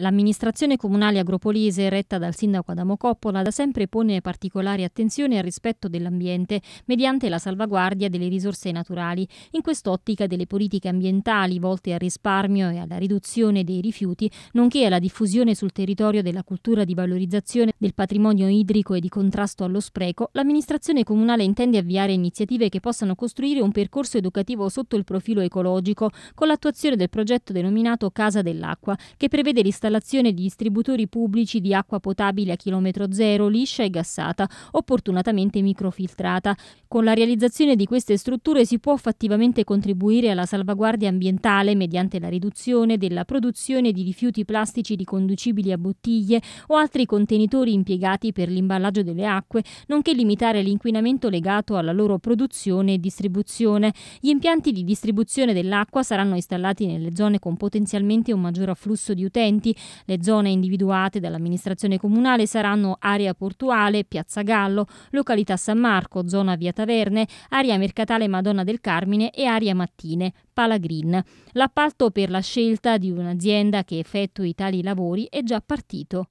L'amministrazione comunale agropolise, retta dal sindaco Adamo Coppola, da sempre pone particolare attenzione al rispetto dell'ambiente mediante la salvaguardia delle risorse naturali, in quest'ottica delle politiche ambientali volte al risparmio e alla riduzione dei rifiuti, nonché alla diffusione sul territorio della cultura di valorizzazione del patrimonio idrico e di contrasto allo spreco, l'amministrazione comunale intende avviare iniziative che possano costruire un percorso educativo sotto il profilo ecologico, con l'attuazione del progetto denominato Casa dell'Acqua, che prevede l'installazione l'installazione di distributori pubblici di acqua potabile a chilometro zero, liscia e gassata, opportunatamente microfiltrata. Con la realizzazione di queste strutture si può fattivamente contribuire alla salvaguardia ambientale mediante la riduzione della produzione di rifiuti plastici riconducibili a bottiglie o altri contenitori impiegati per l'imballaggio delle acque, nonché limitare l'inquinamento legato alla loro produzione e distribuzione. Gli impianti di distribuzione dell'acqua saranno installati nelle zone con potenzialmente un maggior afflusso di utenti, le zone individuate dall'amministrazione comunale saranno area portuale, piazza Gallo, località San Marco, zona via Taverne, area mercatale Madonna del Carmine e area Mattine, Pala Green. L'appalto per la scelta di un'azienda che effettui tali lavori è già partito.